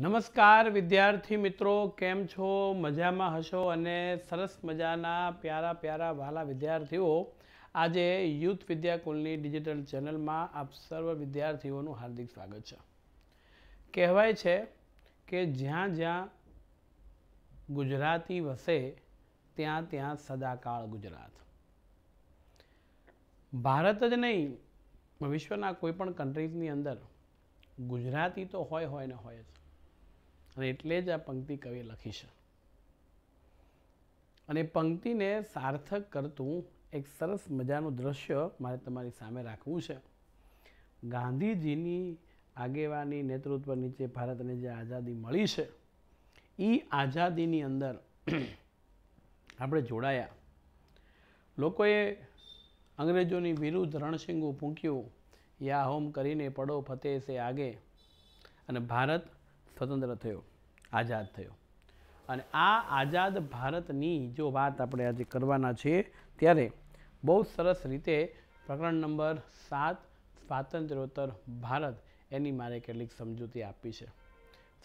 નમસ્કાર વિદ્યાર્થી મિત્રો કેમ છો મજામાં હશો અને સરસ મજાના પ્યારા પ્યારા વાલા વિદ્યાર્થીઓ આજે યુથ વિદ્યાકુલની ડિજિટલ ચેનલમાં આપ સર્વ વિદ્યાર્થીઓનું હાર્દિક સ્વાગત છે કહેવાય છે કે જ્યાં જ્યાં ગુજરાતી વસે ત્યાં ત્યાં સદાકાળ ગુજરાત ભારત જ નહીં વિશ્વના કોઈપણ પણ કન્ટ્રીઝની અંદર ગુજરાતી તો હોય હોય ને હોય જ અને એટલે જ આ પંક્તિ કવિ લખી છે અને પંક્તિને સાર્થક કરતું એક સરસ મજાનું દ્રશ્ય મારે તમારી સામે રાખવું છે ગાંધીજીની આગેવાની નેતૃત્વ નીચે ભારતને જે આઝાદી મળી છે એ આઝાદીની અંદર આપણે જોડાયા લોકોએ અંગ્રેજોની વિરુદ્ધ રણસિંગું ફૂંક્યું યા હોમ કરીને પડો ફતેહ સે આગે અને ભારત સ્વતંત્ર થયો આઝાદ થયો અને આ આઝાદ ભારતની જો વાત આપણે આજે કરવાના છીએ ત્યારે બહુ સરસ રીતે પ્રકરણ નંબર સાત સ્વાતંત્ર્યોત્તર ભારત એની મારે કેટલીક સમજૂતી આપી છે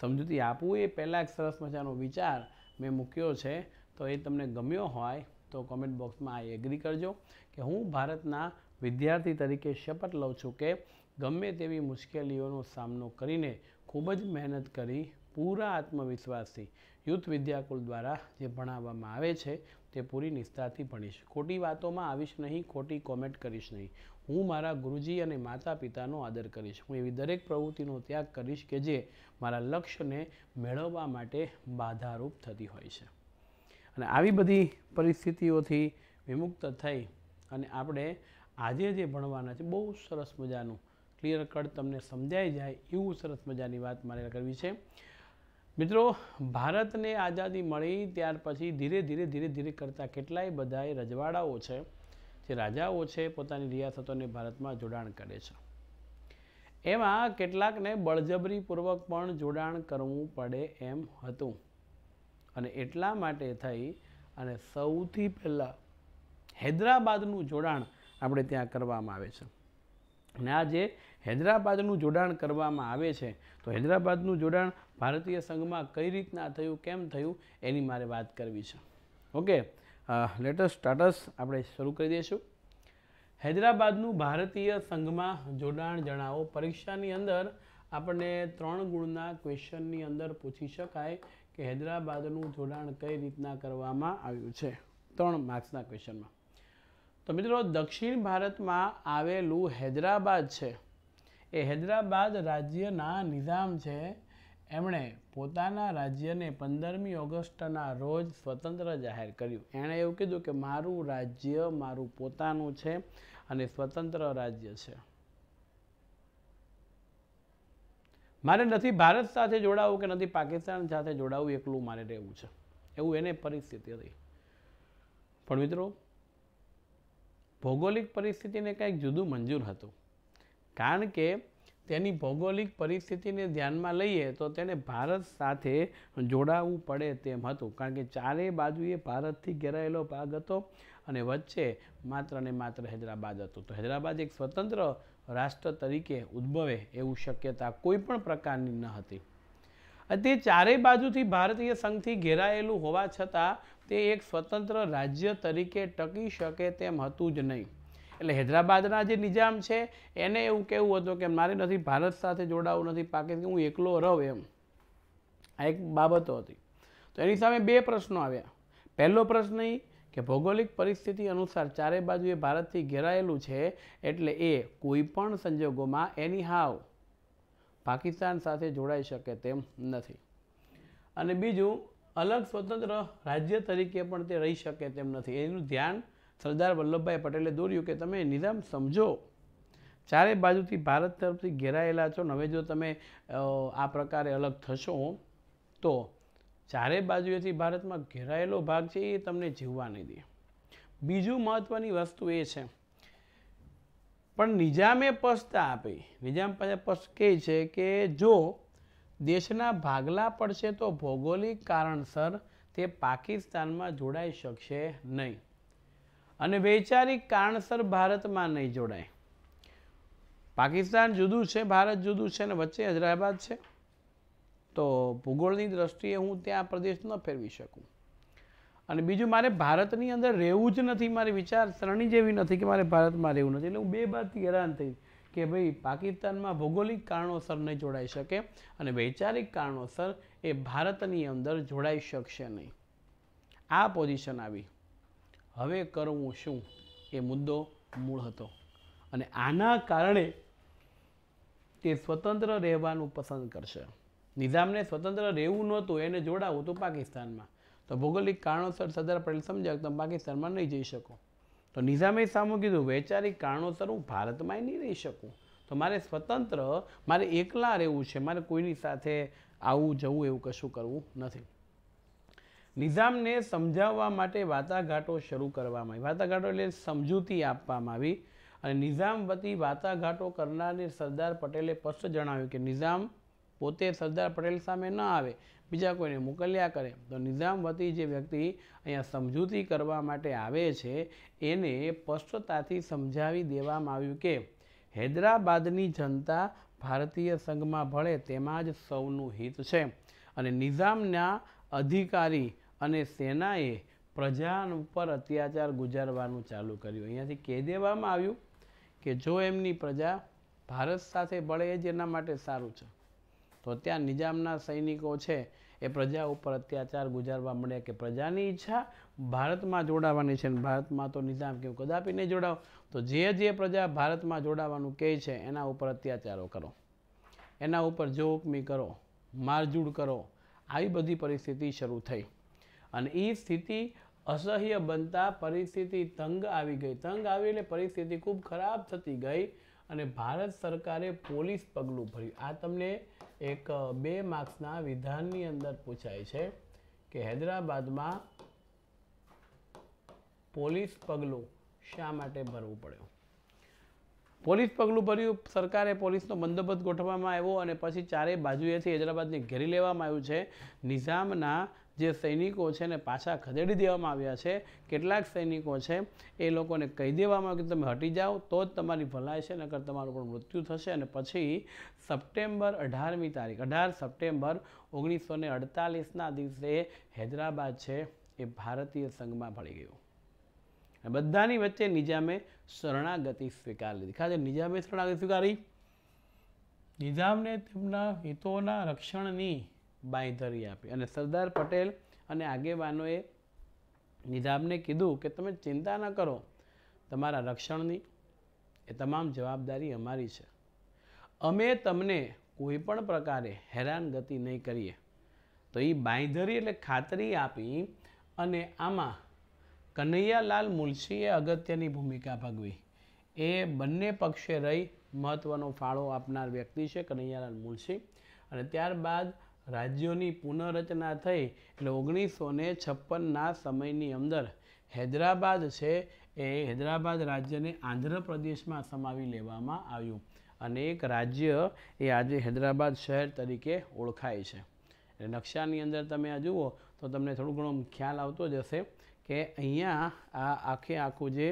સમજૂતી આપવું એ પહેલાં એક સરસ મજાનો વિચાર મેં મૂક્યો છે તો એ તમને ગમ્યો હોય તો કોમેન્ટ બોક્સમાં આ એગ્રી કરજો કે હું ભારતના વિદ્યાર્થી તરીકે શપથ લઉં છું કે ગમે તેવી મુશ્કેલીઓનો સામનો કરીને ખૂબ જ મહેનત કરી પૂરા આત્મવિશ્વાસથી યુથ વિદ્યાકુલ દ્વારા જે ભણાવવામાં આવે છે તે પૂરી નિષ્ઠાથી ભણીશ ખોટી વાતોમાં આવીશ નહીં ખોટી કોમેન્ટ કરીશ નહીં હું મારા ગુરુજી અને માતા પિતાનો આદર કરીશ હું એવી દરેક પ્રવૃત્તિનો ત્યાગ કરીશ કે જે મારા લક્ષ્યને મેળવવા માટે બાધારૂપ થતી હોય છે અને આવી બધી પરિસ્થિતિઓથી વિમુક્ત થઈ અને આપણે આજે જે ભણવાના છે બહુ સરસ મજાનું ક્લિયર કટ તમને સમજાઈ જાય એવું સરસ મજાની વાત મારે કરવી છે મિત્રો ભારતને આઝાદી મળી ત્યાર પછી ધીરે ધીરે ધીરે ધીરે કરતાં કેટલાય બધાએ રજવાડાઓ છે જે રાજાઓ છે પોતાની રિયાસતોને ભારતમાં જોડાણ કરે છે એમાં કેટલાકને બળજબરીપૂર્વક પણ જોડાણ કરવું પડે એમ હતું અને એટલા માટે થઈ અને સૌથી પહેલાં હૈદરાબાદનું જોડાણ આપણે ત્યાં કરવામાં આવે છે ને આજે હૈદરાબાદનું જોડાણ કરવામાં આવે છે તો હૈદરાબાદનું જોડાણ ભારતીય સંઘમાં કઈ રીતના થયું કેમ થયું એની મારે વાત કરવી છે ઓકે લેટેસ્ટ સ્ટાટસ આપણે શરૂ કરી દઈશું હૈદરાબાદનું ભારતીય સંઘમાં જોડાણ જણાવો પરીક્ષાની અંદર આપણને ત્રણ ગુણના ક્વેશ્ચનની અંદર પૂછી શકાય કે હૈદરાબાદનું જોડાણ કઈ રીતના કરવામાં આવ્યું છે ત્રણ માર્ક્સના ક્વેશ્ચનમાં તો મિત્રો દક્ષિણ ભારતમાં આવેલું હૈદરાબાદ છે એ હૈદરાબાદ રાજ્યના નિઝામ છે એમણે પોતાના રાજ્યને પંદરમી ઓગસ્ટના રોજ સ્વતંત્ર જાહેર કર્યું એણે એવું કીધું કે મારું રાજ્ય મારું પોતાનું છે અને સ્વતંત્ર રાજ્ય છે મારે નથી ભારત સાથે જોડાવું કે નથી પાકિસ્તાન સાથે જોડાવું એકલું મારે રહેવું છે એવું એને પરિસ્થિતિ હતી પણ મિત્રો ભૌગોલિક પરિસ્થિતિને કંઈક જુદું મંજૂર હતું કારણ કે તેની ભૌગોલિક પરિસ્થિતિને ધ્યાનમાં લઈએ તો તેને ભારત સાથે જોડાવવું પડે તેમ હતું કારણ કે ચારેય બાજુએ ભારતથી ઘેરાયેલો ભાગ હતો અને વચ્ચે માત્ર ને માત્ર હૈદરાબાદ હતું તો હૈદરાબાદ એક સ્વતંત્ર રાષ્ટ્ર તરીકે ઉદ્ભવે એવું શક્યતા કોઈ પણ પ્રકારની ન હતી તે ચારેય બાજુથી ભારતીય સંઘથી ઘેરાયેલું હોવા છતાં તે એક સ્વતંત્ર રાજ્ય તરીકે ટકી શકે તેમ હતું જ નહીં એટલે હૈદરાબાદના જે નિજામ છે એને એવું કહેવું હતું કે મારે નથી ભારત સાથે જોડાવું નથી પાકિસ્તાન હું એકલો રહું એમ આ એક બાબતો હતી તો એની સામે બે પ્રશ્નો આવ્યા પહેલો પ્રશ્ન એ કે ભૌગોલિક પરિસ્થિતિ અનુસાર ચારે બાજુએ ભારતથી ઘેરાયેલું છે એટલે એ કોઈપણ સંજોગોમાં એની હાવ પાકિસ્તાન સાથે જોડાઈ શકે તેમ નથી અને બીજું અલગ સ્વતંત્ર રાજ્ય તરીકે પણ તે રહી શકે તેમ નથી એનું ધ્યાન સરદાર વલ્લભભાઈ પટેલે દોર્યું કે તમે નિદામ સમજો ચારે બાજુથી ભારત તરફથી ઘેરાયેલા છો હવે જો તમે આ પ્રકારે અલગ થશો તો ચારે બાજુએથી ભારતમાં ઘેરાયેલો ભાગ છે એ તમને જીવવા નહીં દે બીજું મહત્ત્વની વસ્તુ એ છે પણ નિજામે પસ્તા આપી નિજામ પસ કહે છે કે જો દેશના ભાગલા પડશે તો ભૌગોલિક કારણસર તે પાકિસ્તાનમાં જોડાઈ શકશે નહીં અને વૈચારિક કારણસર ભારતમાં નહીં જોડાય પાકિસ્તાન જુદું છે ભારત જુદું છે અને વચ્ચે હૈદરાબાદ છે તો ભૂગોળની દ્રષ્ટિએ હું ત્યાં પ્રદેશ ન ફેરવી શકું અને બીજું મારે ભારતની અંદર રહેવું જ નથી મારે વિચાર વિચારસરણી જેવી નથી કે મારે ભારતમાં રહેવું નથી એટલે હું બે બાદથી હેરાન થઈ કે ભાઈ પાકિસ્તાનમાં ભૌગોલિક કારણોસર નહીં જોડાઈ શકે અને વૈચારિક કારણોસર એ ભારતની અંદર જોડાઈ શકશે નહીં આ પોઝિશન આવી હવે કરવું શું એ મુદ્દો મૂળ હતો અને આના કારણે તે સ્વતંત્ર રહેવાનું પસંદ કરશે નિઝામને સ્વતંત્ર રહેવું નહોતું એને જોડાવું હતું પાકિસ્તાનમાં તો ભૌગોલિક કારણોસર સરદાર પટેલ સમજ્યા તમે પાકિસ્તાનમાં નહીં જઈ શકો તો નિઝામે સામું કીધું વૈચારિક કારણોસર હું ભારતમાંય નહીં રહી શકું તો મારે સ્વતંત્ર મારે એકલા રહેવું છે મારે કોઈની સાથે આવું જવું એવું કશું કરવું નથી નિઝામને સમજાવવા માટે વાતાઘાટો શરૂ કરવામાં આવી વાતાઘાટો એટલે સમજૂતી આપવામાં આવી અને નિઝામ વતી વાટાઘાટો કરનારને સરદાર પટેલે સ્પષ્ટ જણાવ્યું કે નિઝામ પોતે સરદાર પટેલ સામે ન આવે બીજા કોઈને મોકલ્યા કરે તો નિઝામ વતી જે વ્યક્તિ અહીંયા સમજૂતી કરવા માટે આવે છે એને સ્પષ્ટતાથી સમજાવી દેવામાં આવ્યું કે હૈદરાબાદની જનતા ભારતીય સંઘમાં ભળે તેમાં જ સૌનું હિત છે અને નિઝામના અધિકારી અને સેનાએ પ્રજા ઉપર અત્યાચાર ગુજારવાનું ચાલુ કર્યું અહીંયાથી કહી દેવામાં આવ્યું કે જો એમની પ્રજા ભારત સાથે ભળે જ એના માટે સારું છે તો ત્યાં નિજામના સૈનિકો છે એ પ્રજા ઉપર અત્યાચાર ગુજારવા મળ્યા કે પ્રજાની ઈચ્છા ભારતમાં જોડાવાની છે અને ભારતમાં તો નિઝામ કેવું કદાપી નહીં જોડાવ તો જે જે પ્રજા ભારતમાં જોડાવાનું કહે છે એના ઉપર અત્યાચારો કરો એના ઉપર જોહુકમી કરો મારઝૂડ કરો આવી બધી પરિસ્થિતિ શરૂ થઈ અને એ સ્થિતિ અસહ્ય બનતા પરિસ્થિતિ તંગ આવી ગઈ તંગ આવી એટલે પરિસ્થિતિ ખૂબ ખરાબ થતી ગઈ અને ભારત સરકારે પોલીસ પગલું ભર્યું આ તમને એક બે માર્ક્સના વિધાનની અંદર પૂછાય છે કે હૈદરાબાદમાં પોલીસ પગલું શા માટે ભરવું પડ્યું પોલીસ પગલું ભર્યું સરકારે પોલીસનો બંદોબસ્ત ગોઠવવામાં આવ્યો અને પછી ચારેય બાજુએથી હૈદરાબાદને ઘેરી લેવામાં આવ્યું છે નિઝામના જે સૈનિકો છે ને પાછા ખદેડી દેવામાં આવ્યા છે કેટલાક સૈનિકો છે એ લોકોને કહી દેવામાં આવ્યું કે તમે હટી જાઓ તો જ તમારી ભલાઈ છે નકર તમારું પણ મૃત્યુ થશે અને પછી સપ્ટેમ્બર અઢારમી તારીખ અઢાર સપ્ટેમ્બર ઓગણીસો ને અડતાલીસના દિવસે હૈદરાબાદ છે એ ભારતીય સંઘમાં ભળી ગયું બધાની વચ્ચે નિજામે શરણાગતિ સ્વીકારી લીધી ખાતે નિજામે શરણાગતિ સ્વીકારી નિઝામને તેમના હિતોના રક્ષણની બાંયધરી આપી અને સરદાર પટેલ અને આગેવાનોએ નિઝામને કીધું કે તમે ચિંતા ન કરો તમારા રક્ષણની એ તમામ જવાબદારી અમારી છે અમે તમને કોઈ પણ પ્રકારે હેરાનગતિ નહીં કરીએ તો એ બાંયધરી એટલે ખાતરી આપી અને આમાં કનૈયાલાલ મુલશીએ અગત્યની ભૂમિકા ભજવી એ બંને પક્ષે રહી મહત્ત્વનો ફાળો આપનાર વ્યક્તિ છે કનૈયાલાલ મુલશી અને ત્યારબાદ રાજ્યોની પુનઃરચના થઈ એટલે ઓગણીસો ને છપ્પનના સમયની અંદર હૈદરાબાદ છે એ હૈદરાબાદ રાજ્યને આંધ્રપ્રદેશમાં સમાવી લેવામાં આવ્યું અને એક રાજ્ય એ આજે હૈદરાબાદ શહેર તરીકે ઓળખાય છે એટલે નકશાની અંદર તમે આ જુઓ તો તમને થોડું ઘણો ખ્યાલ આવતો જશે કે અહીંયા આ આખે આખું જે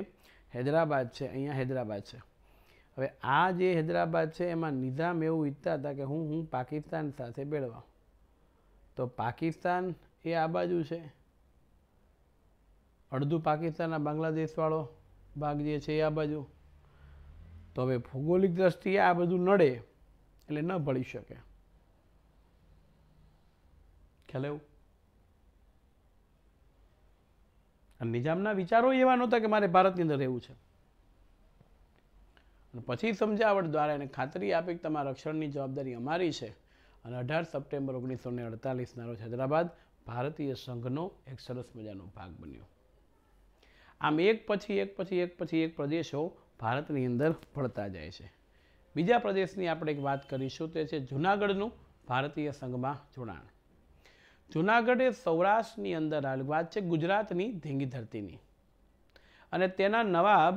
હૈદરાબાદ છે અહીંયા હૈદરાબાદ છે હવે આ જે હૈદરાબાદ છે એમાં નિઝામ એવું ઈચ્છતા હતા કે હું હું પાકિસ્તાન સાથે ભેળવા તો પાકિસ્તાન એ આ બાજુ છે અડધું પાકિસ્તાનના બાંગ્લાદેશવાળો ભાગ જે છે એ આ બાજુ તો હવે ભૌગોલિક દ્રષ્ટિએ આ બધું નડે એટલે ન ભળી શકે ખ્યાલ એવું અને નિજામના વિચારો એવા નહોતા કે મારે ભારતની અંદર રહેવું છે અને પછી સમજાવટ દ્વારા એને ખાતરી આપી કે તમારા રક્ષણની જવાબદારી અમારી છે અને અઢાર સપ્ટેમ્બર ઓગણીસો ને અડતાલીસના રોજ હૈદરાબાદ ભારતીય સંઘનો એક સરસ મજાનો ભાગ બન્યો આમ એક પછી એક પછી એક પછી એક પ્રદેશો ભારતની અંદર પડતા જાય છે બીજા પ્રદેશની આપણે એક વાત કરીશું તે છે જૂનાગઢનું ભારતીય સંઘમાં જોડાણ જૂનાગઢ એ સૌરાષ્ટ્રની અંદર આવેલી વાત છે ગુજરાતની ધીંગી ધરતીની અને તેના નવાબ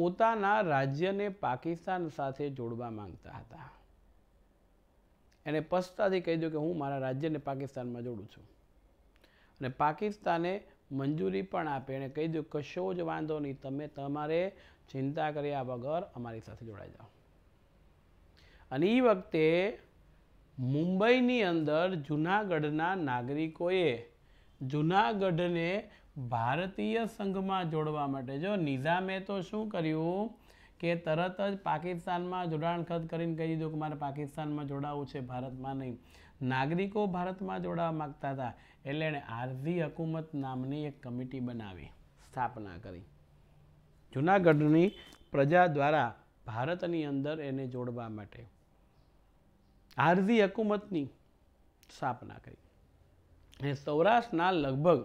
પોતાના રાજ્યને પાકિસ્તાન સાથે જોડવા માંગતા હતા એને સ્પષ્ટતાથી કહી દો કે હું મારા રાજ્યને પાકિસ્તાનમાં જોડું છું અને પાકિસ્તાને મંજૂરી પણ આપે અને કહી દો કશો જ વાંધો નહીં તમે તમારે ચિંતા કર્યા વગર અમારી સાથે જોડાઈ જાઓ અને એ વખતે મુંબઈની અંદર જૂનાગઢના નાગરિકોએ જૂનાગઢને ભારતીય સંઘમાં જોડવા માટે જો નિઝામે તો શું કર્યું કે તરત જ પાકિસ્તાનમાં જોડાણ ખત કરીને કહી દીધું કે મારે પાકિસ્તાનમાં જોડાવવું છે ભારતમાં નહીં નાગરિકો ભારતમાં જોડાવા માગતા હતા એટલે એણે આરઝી હકુમત નામની એક કમિટી બનાવી સ્થાપના કરી જૂનાગઢની પ્રજા દ્વારા ભારતની અંદર એને જોડવા માટે આરઝી હકુમતની સ્થાપના કરી અને સૌરાષ્ટ્રના લગભગ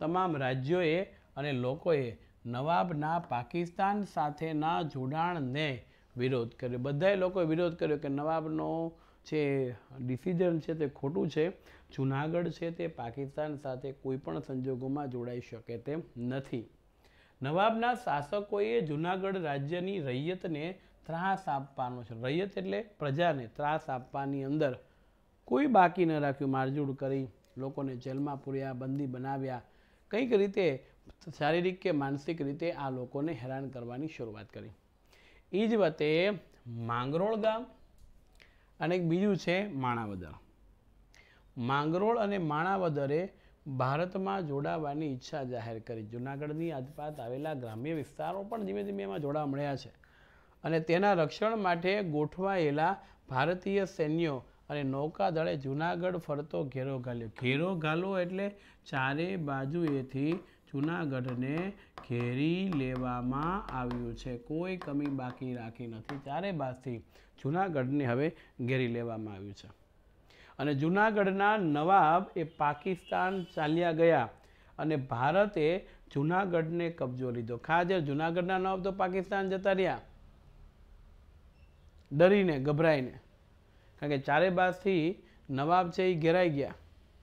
તમામ રાજ્યોએ અને લોકોએ નવાબના પાકિસ્તાન સાથેના જોડાણને વિરોધ કર્યો બધા લોકોએ વિરોધ કર્યો કે નવાબનો જે ડિસિઝન છે તે ખોટું છે જુનાગઢ છે તે પાકિસ્તાન સાથે કોઈ પણ સંજોગોમાં જોડાઈ શકે તેમ નથી નવાબના શાસકોએ જુનાગઢ રાજ્યની રૈયતને ત્રાસ આપવાનો છે રૈયત એટલે પ્રજાને ત્રાસ આપવાની અંદર કોઈ બાકી ન રાખ્યું મારઝૂડ કરી લોકોને જેલમાં પૂર્યા બંદી બનાવ્યા કંઈક રીતે શારીરિક કે માનસિક રીતે આ લોકોને હેરાન કરવાની શરૂઆત કરી એ જ વતે માંગરોળ ગામ અને એક બીજું છે માણાવદર માંગરોળ અને માણાવદરે ભારતમાં જોડાવાની ઈચ્છા જાહેર કરી જૂનાગઢની આસપાસ આવેલા ગ્રામ્ય વિસ્તારો પણ ધીમે ધીમે એમાં જોડા મળ્યા છે અને તેના રક્ષણ માટે ગોઠવાયેલા ભારતીય સૈન્યો અને નૌકાદળે જુનાગઢ ફરતો ઘેરો ઘાલ્યો ઘેરો ગાલો એટલે ચારે બાજુએથી જૂનાગઢને ઘેરી લેવામાં આવ્યું છે કોઈ કમી બાકી રાખી નથી ચારે બાજથી જૂનાગઢને હવે ઘેરી લેવામાં આવ્યું છે અને જૂનાગઢના નવાબ એ પાકિસ્તાન ચાલ્યા ગયા અને ભારતે જૂનાગઢને કબજો લીધો ખાજર જૂનાગઢના નવાબ તો પાકિસ્તાન જતા રહ્યા ડરીને ગભરાઈને કારણ કે ચારે બાજથી નવાબ છે એ ઘેરાઈ ગયા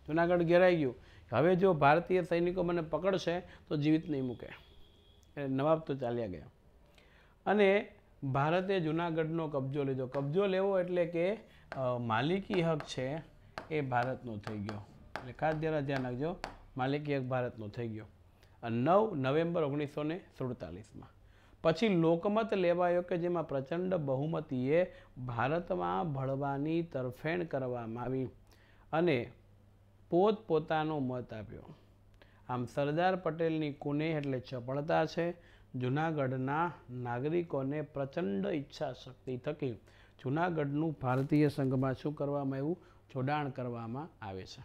જૂનાગઢ ઘેરાઈ ગયું હવે જો ભારતીય સૈનિકો મને પકડશે તો જીવિત નહીં મૂકે એટલે નવાબ તો ચાલ્યા ગયા અને ભારતે જૂનાગઢનો કબજો લીધો કબજો લેવો એટલે કે માલિકી હક છે એ ભારતનો થઈ ગયો એટલે ખાસ જરા ધ્યાન રાખજો માલિકી હક ભારતનો થઈ ગયો નવ નવેમ્બર ઓગણીસો ને સુડતાલીસમાં પછી લોકમત લેવાયો કે જેમાં પ્રચંડ બહુમતીએ ભારતમાં ભળવાની તરફેણ કરવામાં આવી અને પોત પોતાનો મત આપ્યો આમ સરદાર પટેલની કુનેહ એટલે ચપળતા છે જૂનાગઢના નાગરિકોને પ્રચંડ ઈચ્છા શક્તિ થકી જૂનાગઢનું ભારતીય સંઘમાં શું કરવામાં આવ્યું જોડાણ કરવામાં આવે છે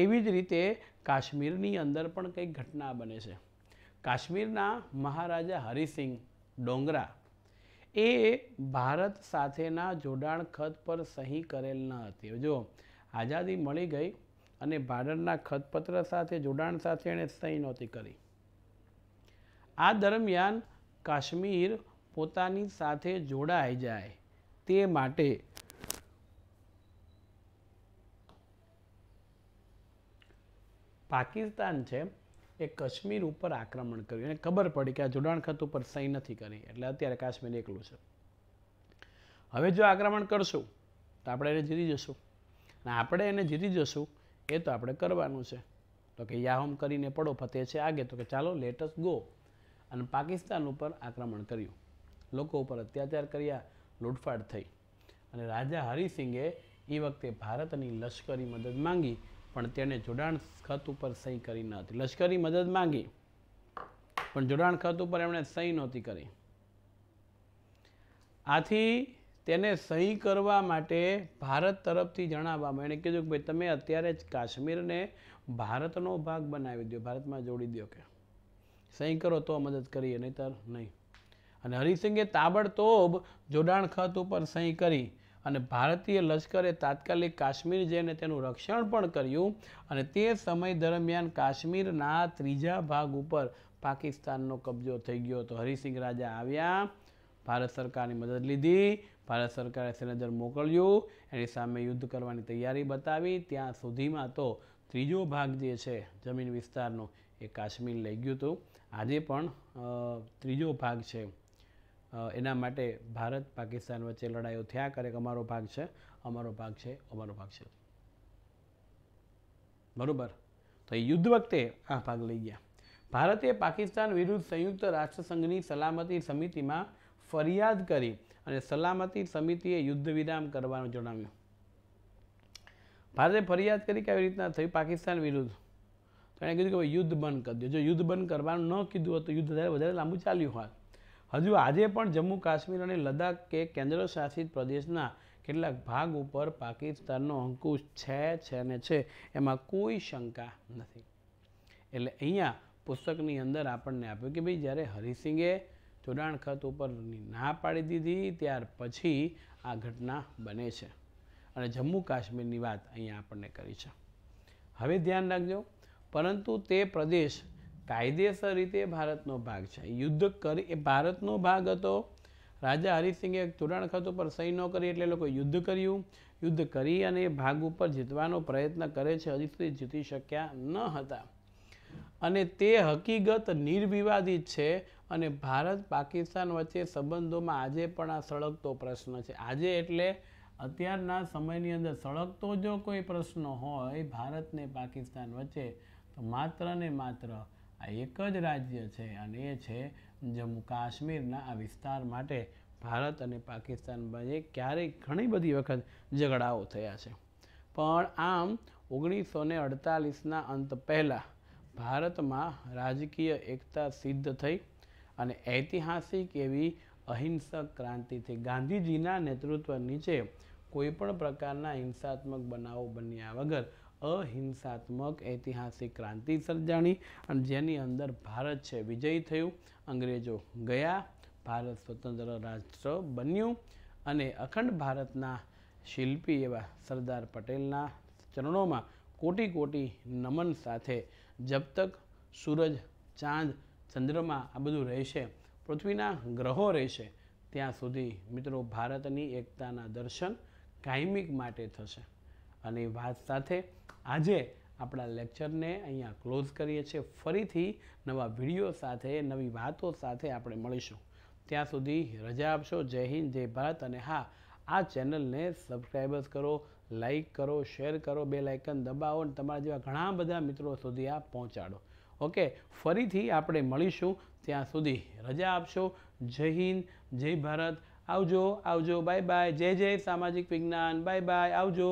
એવી જ રીતે કાશ્મીરની અંદર પણ કંઈક ઘટના બને છે કાશ્મીરના મહારાજા હરિસિંહ ડોંગરા એ ભારત સાથેના જોડાણ ખત પર સહી કરેલ ન હતી જો આઝાદી મળી ગઈ અને ભારતના ખતપત્ર સાથે જોડાણ સાથે એણે સહી નહોતી કરી આ દરમિયાન કાશ્મીર પોતાની સાથે જોડાઈ જાય તે માટે પાકિસ્તાન છે એ કાશ્મીર ઉપર આક્રમણ કર્યું એને ખબર પડી કે આ જોડાણ ખત ઉપર સહી નથી કરી એટલે અત્યારે કાશ્મીર એકલું છે હવે જો આક્રમણ કરશું તો આપણે એને જીતી જશું અને આપણે એને જીતી જશું એ તો આપણે કરવાનું છે તો કે યાહોમ કરીને પડો ફતે છે આગે તો કે ચાલો લેટસ ગો અને પાકિસ્તાન ઉપર આક્રમણ કર્યું લોકો ઉપર અત્યાચાર કર્યા લૂંટફાટ થઈ અને રાજા હરિસિંઘે એ વખતે ભારતની લશ્કરી મદદ માંગી પણ તેણે જોડાણ ખત ઉપર સહી કરી ન હતી લશ્કરી મદદ માંગી પણ જોડાણ ખત ઉપર એમણે સહી નહોતી કરી આથી તેને સહી કરવા માટે ભારત તરફથી જણાવવામાં એણે કીધું કે ભાઈ તમે અત્યારે જ કાશ્મીરને ભારતનો ભાગ બનાવી દો ભારતમાં જોડી દો કે સહી કરો તો મદદ કરીએ નહીતર નહીં અને હરિસિંઘે તાબડતોબ જોડાણ ખત ઉપર સહી કરી અને ભારતીય લશ્કરે તાત્કાલિક કાશ્મીર જઈને તેનું રક્ષણ પણ કર્યું અને તે સમય દરમિયાન કાશ્મીરના ત્રીજા ભાગ ઉપર પાકિસ્તાનનો કબજો થઈ ગયો હતો હરિસિંહ રાજા આવ્યા ભારત સરકારની મદદ લીધી ભારત સરકારે સિલેન્ડર મોકલ્યું એની સામે યુદ્ધ કરવાની તૈયારી બતાવી ત્યાં સુધીમાં તો ત્રીજો ભાગ જે છે જમીન વિસ્તારનો એ કાશ્મીર લઈ ગયું હતું આજે પણ ત્રીજો ભાગ છે એના માટે ભારત પાકિસ્તાન વચ્ચે લડાઈઓ થયા કરે અમારો ભાગ છે અમારો ભાગ છે અમારો ભાગ છે બરાબર તો એ યુદ્ધ વખતે આ ભાગ લઈ ગયા ભારતે પાકિસ્તાન વિરુદ્ધ સંયુક્ત રાષ્ટ્રસંઘની સલામતી સમિતિમાં ફરિયાદ કરી અને સલામતી સમિતિએ યુદ્ધ વિરામ કરવાનું જણાવ્યું ભારતે ફરિયાદ કરી કે આવી રીતના થયું પાકિસ્તાન વિરુદ્ધ તો એણે કીધું કે ભાઈ યુદ્ધ બંધ કરી દો જો યુદ્ધ બંધ કરવાનું ન કીધું હતું યુદ્ધ વધારે વધારે લાંબુ ચાલ્યું હોત હજુ આજે પણ જમ્મુ કાશ્મીર અને લદ્દાખ કે કેન્દ્ર શાસિત પ્રદેશના કેટલાક ભાગ ઉપર પાકિસ્તાનનો અંકુશ છે છે ને છે એમાં કોઈ શંકા નથી એટલે અહીંયા પુસ્તકની અંદર આપણને આપ્યું કે ભાઈ જ્યારે હરિસિંહે જોડાણ ખત ઉપરની ના પાડી દીધી ત્યાર પછી આ ઘટના બને છે અને જમ્મુ કાશ્મીરની વાત અહીંયા આપણને કરી છે હવે ધ્યાન રાખજો પરંતુ તે પ્રદેશ કાયદેસર રીતે ભારતનો ભાગ છે યુદ્ધ કરી એ ભારતનો ભાગ હતો રાજા હરિસિંહે જોડાણ ખત ઉપર સહી ન કરી એટલે લોકો યુદ્ધ કર્યું યુદ્ધ કરી અને એ ભાગ ઉપર જીતવાનો પ્રયત્ન કરે છે હજી સુધી જીતી શક્યા ન હતા અને તે હકીકત નિર્વિવાદિત છે અને ભારત પાકિસ્તાન વચ્ચે સંબંધોમાં આજે પણ આ સળગતો પ્રશ્ન છે આજે એટલે અત્યારના સમયની અંદર સળગતો જો કોઈ પ્રશ્ન હોય ભારત ને પાકિસ્તાન વચ્ચે તો માત્ર ને માત્ર આ એક જ રાજ્ય છે અને એ છે જમ્મુ કાશ્મીરના આ વિસ્તાર માટે ભારત અને પાકિસ્તાન વચ્ચે ક્યારેક ઘણી બધી વખત ઝઘડાઓ થયા છે પણ આમ ઓગણીસો ને અડતાલીસના અંત પહેલાં ભારતમાં રાજકીય એકતા સિદ્ધ થઈ અને ઐતિહાસિક એવી અહિંસક ક્રાંતિથી ગાંધીજીના નેતૃત્વ નીચે કોઈપણ પ્રકારના હિંસાત્મક બનાવો બન્યા વગર અહિંસાત્મક ઐતિહાસિક ક્રાંતિ સર્જાણી અને જેની અંદર ભારત છે વિજયી થયું અંગ્રેજો ગયા ભારત સ્વતંત્ર રાષ્ટ્ર બન્યું અને અખંડ ભારતના શિલ્પી એવા સરદાર પટેલના ચરણોમાં કોટી કોટી નમન સાથે જબ તક સૂરજ ચાંદ ચંદ્રમાં આ બધું રહેશે પૃથ્વીના ગ્રહો રહેશે ત્યાં સુધી મિત્રો ભારતની એકતાના દર્શન કાયમિક માટે થશે અને વાત સાથે આજે આપણા લેક્ચરને અહીંયા ક્લોઝ કરીએ છીએ ફરીથી નવા વિડીયો સાથે નવી વાતો સાથે આપણે મળીશું ત્યાં સુધી રજા આપશો જય હિન્દ જય ભારત અને હા આ ચેનલને સબસ્ક્રાઈબર્સ કરો લાઇક કરો શેર કરો બે લાઇકન દબાવો અને તમારા જેવા ઘણા બધા મિત્રો સુધી આ પહોંચાડો ઓકે ફરીથી આપણે મળીશું ત્યાં સુધી રજા આપશો જય હિન્દ જય ભારત આવજો આવજો બાય બાય જય જય સામાજિક વિજ્ઞાન બાય બાય આવજો